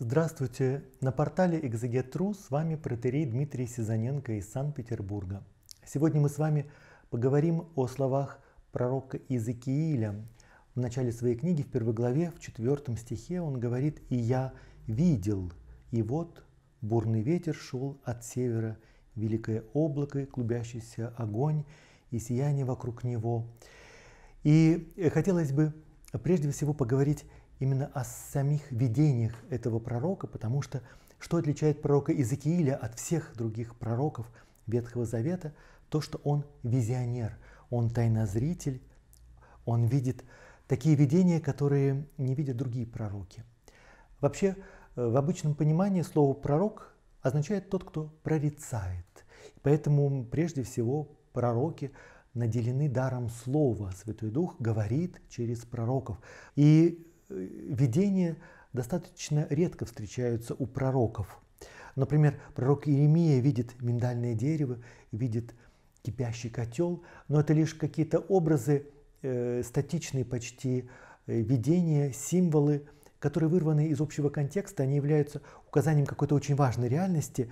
Здравствуйте! На портале Экзегет.ру с вами протерей Дмитрий Сизаненко из Санкт-Петербурга. Сегодня мы с вами поговорим о словах пророка Иезекииля. В начале своей книги, в первой главе, в четвертом стихе он говорит «И я видел, и вот бурный ветер шел от севера, великое облако, клубящийся огонь и сияние вокруг него». И э, хотелось бы прежде всего поговорить именно о самих видениях этого пророка, потому что что отличает пророка Иезекииля от всех других пророков Ветхого Завета, то, что он визионер, он тайнозритель, он видит такие видения, которые не видят другие пророки. Вообще, э, в обычном понимании слово «пророк» означает тот, кто прорицает. Поэтому, прежде всего, пророки наделены даром слова. Святой Дух говорит через пророков. И видения достаточно редко встречаются у пророков. Например, пророк Иеремия видит миндальное дерево, видит кипящий котел, но это лишь какие-то образы, э, статичные почти, э, видения, символы, которые вырваны из общего контекста, они являются указанием какой-то очень важной реальности.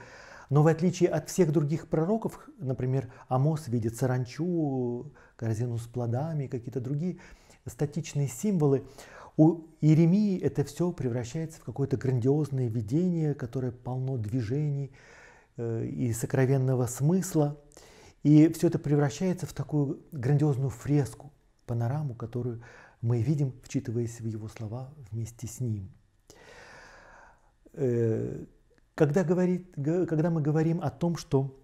Но в отличие от всех других пророков, например, Амос видит саранчу, корзину с плодами, какие-то другие статичные символы, у Иеремии это все превращается в какое-то грандиозное видение, которое полно движений э, и сокровенного смысла. И все это превращается в такую грандиозную фреску, панораму, которую мы видим, вчитываясь в его слова вместе с ним. Э, когда, говорит, когда мы говорим о том, что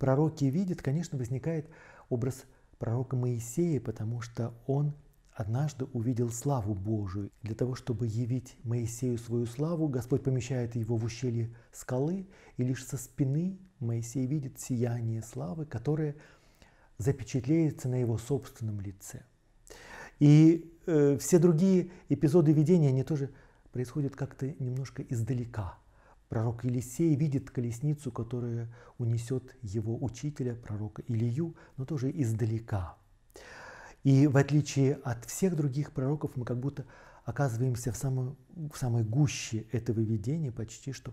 пророки видят, конечно, возникает образ пророка Моисея, потому что он однажды увидел славу Божию. Для того, чтобы явить Моисею свою славу, Господь помещает его в ущелье скалы, и лишь со спины Моисей видит сияние славы, которое запечатлеется на его собственном лице. И э, все другие эпизоды видения, они тоже происходят как-то немножко издалека. Пророк Елисей видит колесницу, которая унесет его учителя, пророка Илью, но тоже издалека – и в отличие от всех других пророков, мы как будто оказываемся в, самой, в самой гуще этого видения, почти что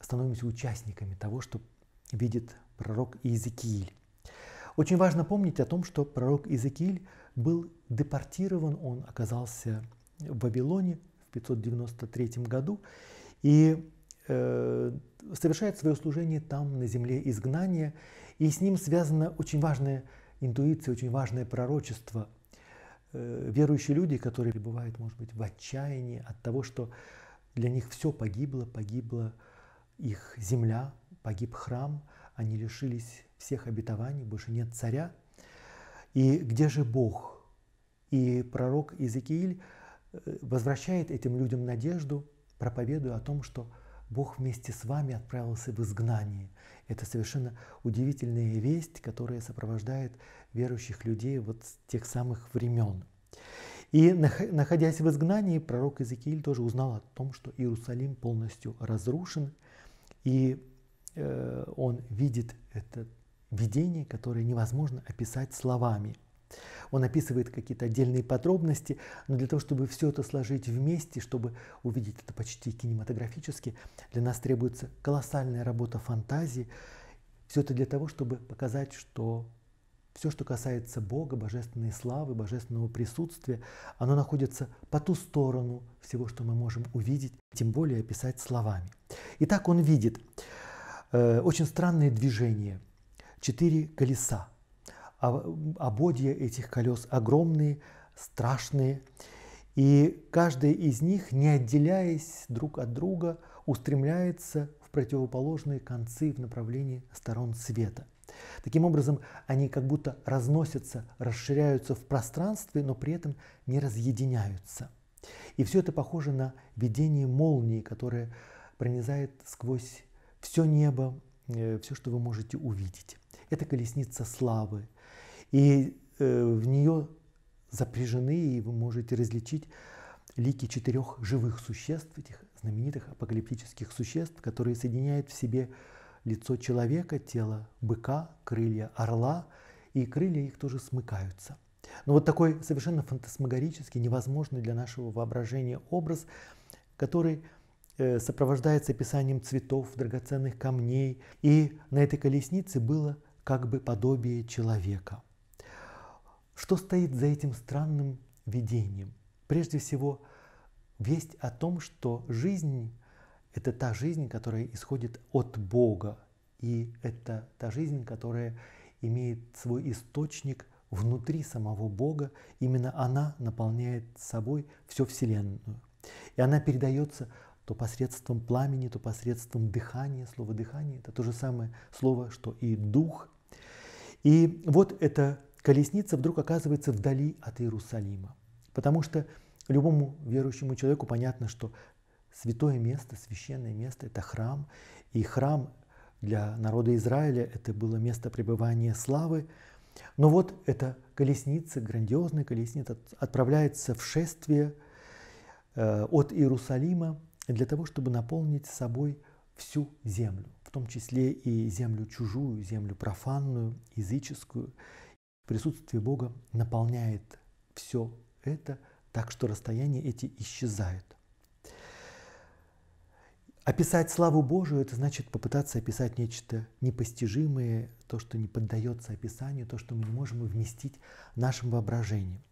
становимся участниками того, что видит пророк Иезекииль. Очень важно помнить о том, что пророк Иезекииль был депортирован, он оказался в Вавилоне в 593 году и э, совершает свое служение там, на земле изгнания, и с ним связана очень важная интуиция очень важное пророчество. Э, верующие люди, которые пребывают, может быть, в отчаянии от того, что для них все погибло, погибла их земля, погиб храм, они лишились всех обетований, больше нет царя. И где же Бог? И пророк Иезекииль э, возвращает этим людям надежду, проповедуя о том, что – Бог вместе с вами отправился в изгнание. Это совершенно удивительная весть, которая сопровождает верующих людей вот с тех самых времен. И находясь в изгнании, пророк Иезекииль тоже узнал о том, что Иерусалим полностью разрушен, и э, он видит это видение, которое невозможно описать словами – он описывает какие-то отдельные подробности, но для того, чтобы все это сложить вместе, чтобы увидеть это почти кинематографически, для нас требуется колоссальная работа фантазии. Все это для того, чтобы показать, что все, что касается Бога, божественной славы, божественного присутствия, оно находится по ту сторону всего, что мы можем увидеть, тем более описать словами. Итак, он видит э, очень странное движение. Четыре колеса – Ободья а, а этих колес огромные, страшные, и каждая из них, не отделяясь друг от друга, устремляется в противоположные концы в направлении сторон света. Таким образом, они как будто разносятся, расширяются в пространстве, но при этом не разъединяются. И все это похоже на видение молнии, которое пронизает сквозь все небо, э, все, что вы можете увидеть. Это колесница славы, и э, в нее запряжены, и вы можете различить лики четырех живых существ, этих знаменитых апокалиптических существ, которые соединяют в себе лицо человека, тело быка, крылья орла, и крылья их тоже смыкаются. Но ну, вот такой совершенно фантасмагорический, невозможный для нашего воображения образ, который э, сопровождается описанием цветов, драгоценных камней, и на этой колеснице было как бы подобие человека – что стоит за этим странным видением? Прежде всего, весть о том, что жизнь – это та жизнь, которая исходит от Бога, и это та жизнь, которая имеет свой источник внутри самого Бога. Именно она наполняет собой всю Вселенную. И она передается то посредством пламени, то посредством дыхания. Слово «дыхание» — это то же самое слово, что и «дух». И вот это колесница вдруг оказывается вдали от Иерусалима. Потому что любому верующему человеку понятно, что святое место, священное место – это храм. И храм для народа Израиля – это было место пребывания славы. Но вот эта колесница, грандиозная колесница, отправляется в шествие э, от Иерусалима для того, чтобы наполнить собой всю землю, в том числе и землю чужую, землю профанную, языческую, Присутствие Бога наполняет все это, так что расстояния эти исчезают. Описать славу Божию – это значит попытаться описать нечто непостижимое, то, что не поддается описанию, то, что мы не можем вместить нашим воображением.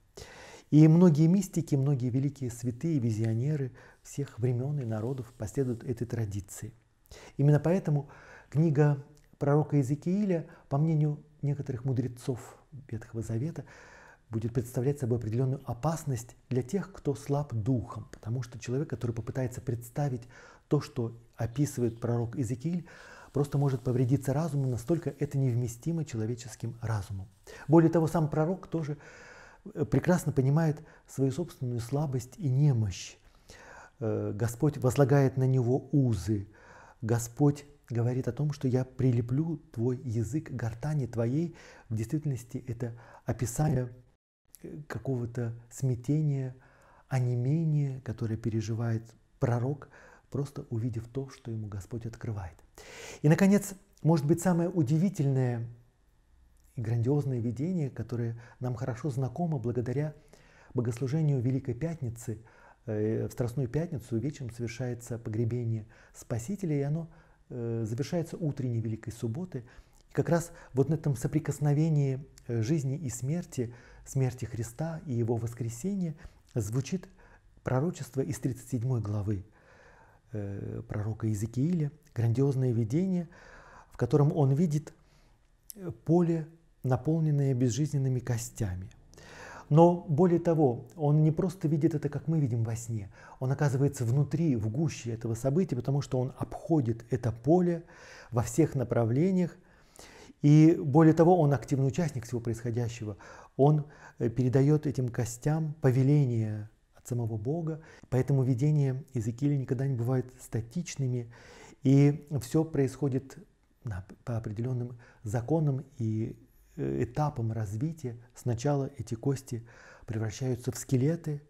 И многие мистики, многие великие святые, визионеры всех времен и народов последуют этой традиции. Именно поэтому книга пророка Иезекииля, по мнению некоторых мудрецов Ветхого Завета будет представлять собой определенную опасность для тех, кто слаб духом, потому что человек, который попытается представить то, что описывает пророк Иезекииль, просто может повредиться разуму, настолько это невместимо человеческим разумом. Более того, сам пророк тоже э, прекрасно понимает свою собственную слабость и немощь. Э, Господь возлагает на него узы, Господь говорит о том, что я прилеплю твой язык к гортани твоей. В действительности это описание э, какого-то смятения, онемения, которое переживает пророк, просто увидев то, что ему Господь открывает. И, наконец, может быть, самое удивительное и грандиозное видение, которое нам хорошо знакомо благодаря богослужению Великой Пятницы, в э, Страстную Пятницу вечером совершается погребение Спасителя, и оно – Э, завершается утренней Великой Субботы. И как раз вот на этом соприкосновении э, жизни и смерти, смерти Христа и Его воскресения звучит пророчество из 37 главы э, пророка Иезекииля, грандиозное видение, в котором он видит поле, наполненное безжизненными костями – но более того, он не просто видит это, как мы видим во сне, он оказывается внутри, в гуще этого события, потому что он обходит это поле во всех направлениях, и более того, он активный участник всего происходящего. Он э, передает этим костям повеление от самого Бога. Поэтому видения Иезекииля никогда не бывают статичными. И все происходит по определенным законам и этапом развития сначала эти кости превращаются в скелеты,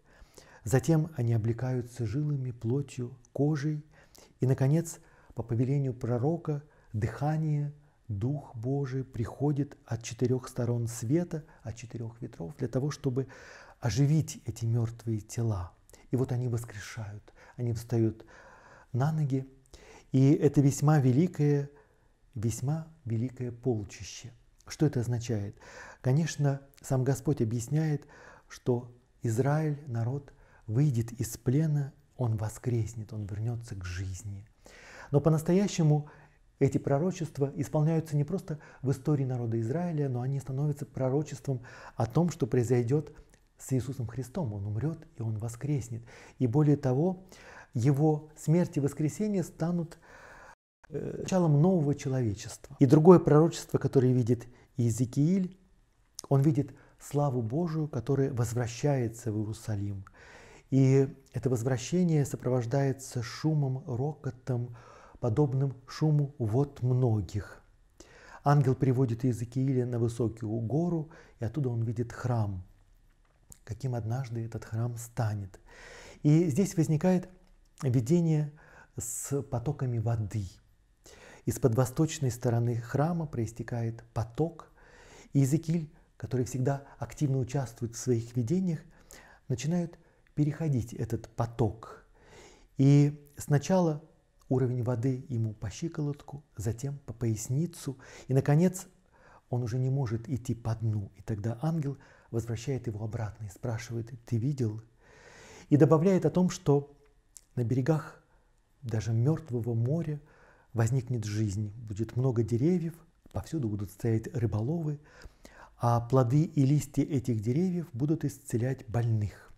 затем они облекаются жилами, плотью, кожей, и, наконец, по повелению пророка, дыхание, Дух Божий приходит от четырех сторон света, от четырех ветров, для того, чтобы оживить эти мертвые тела. И вот они воскрешают, они встают на ноги, и это весьма великое, весьма великое полчище – что это означает? Конечно, сам Господь объясняет, что Израиль, народ, выйдет из плена, он воскреснет, он вернется к жизни. Но по-настоящему эти пророчества исполняются не просто в истории народа Израиля, но они становятся пророчеством о том, что произойдет с Иисусом Христом. Он умрет и он воскреснет. И более того, его смерть и воскресение станут началом нового человечества. И другое пророчество, которое видит Иезекииль, он видит славу Божию, которая возвращается в Иерусалим. И это возвращение сопровождается шумом, рокотом, подобным шуму вот многих. Ангел приводит Иезекииля на высокую гору, и оттуда он видит храм, каким однажды этот храм станет. И здесь возникает видение с потоками воды – из-под восточной стороны храма проистекает поток, и Иезекииль, который всегда активно участвует в своих видениях, начинает переходить этот поток. И сначала уровень воды ему по щиколотку, затем по поясницу, и, наконец, он уже не может идти по дну. И тогда ангел возвращает его обратно и спрашивает, ты видел? И добавляет о том, что на берегах даже мертвого моря – возникнет жизнь, будет много деревьев, повсюду будут стоять рыболовы, а плоды и листья этих деревьев будут исцелять больных.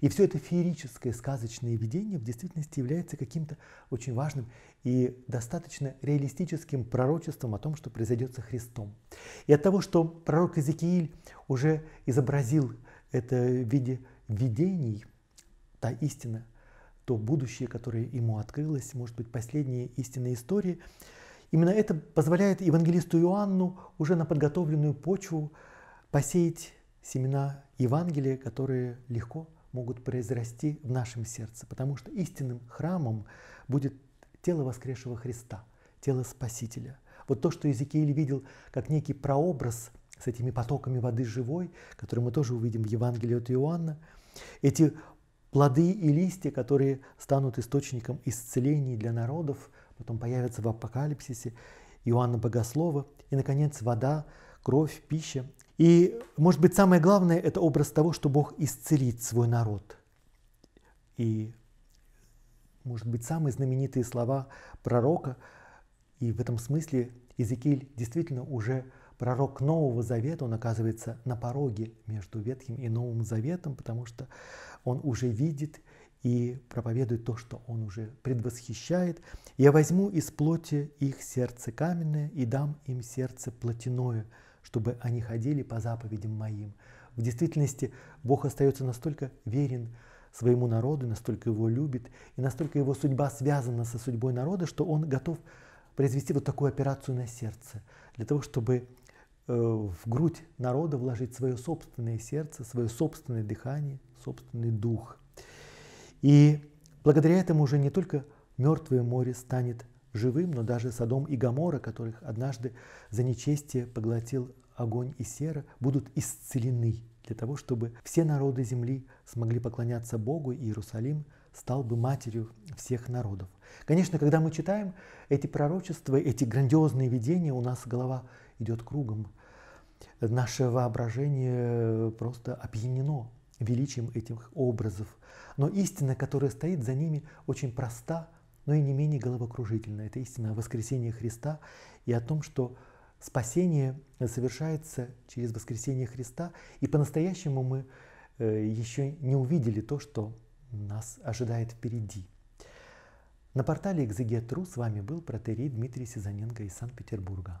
И все это феерическое сказочное видение в действительности является каким-то очень важным и достаточно реалистическим пророчеством о том, что произойдет со Христом. И от того, что пророк Иезекииль уже изобразил это в виде видений, та истина, то будущее, которое ему открылось, может быть, последние истинные истории. Именно это позволяет евангелисту Иоанну уже на подготовленную почву посеять семена Евангелия, которые легко могут произрасти в нашем сердце, потому что истинным храмом будет тело воскресшего Христа, тело Спасителя. Вот то, что Иезекииль видел как некий прообраз с этими потоками воды живой, который мы тоже увидим в Евангелии от Иоанна, эти плоды и листья, которые станут источником исцелений для народов, потом появятся в апокалипсисе Иоанна Богослова, и, наконец, вода, кровь, пища. И, может быть, самое главное – это образ того, что Бог исцелит свой народ. И, может быть, самые знаменитые слова пророка, и в этом смысле Иезекииль действительно уже – пророк Нового Завета, он оказывается на пороге между Ветхим и Новым Заветом, потому что он уже видит и проповедует то, что он уже предвосхищает. «Я возьму из плоти их сердце каменное и дам им сердце плотяное, чтобы они ходили по заповедям моим». В действительности Бог остается настолько верен своему народу, настолько его любит, и настолько его судьба связана со судьбой народа, что он готов произвести вот такую операцию на сердце, для того, чтобы Э, в грудь народа вложить свое собственное сердце, свое собственное дыхание, собственный дух. И благодаря этому уже не только мертвое море станет живым, но даже садом и Гамора, которых однажды за нечестие поглотил огонь и сера, будут исцелены для того, чтобы все народы земли смогли поклоняться Богу, и Иерусалим стал бы матерью всех народов. Конечно, когда мы читаем эти пророчества, эти грандиозные видения, у нас голова идет кругом. Наше воображение просто опьянено величием этих образов. Но истина, которая стоит за ними, очень проста, но и не менее головокружительна. Это истина о воскресении Христа и о том, что спасение совершается через воскресение Христа, и по-настоящему мы э, еще не увидели то, что нас ожидает впереди. На портале «Экзегет.ру» с вами был протерей Дмитрий Сизаненко из Санкт-Петербурга.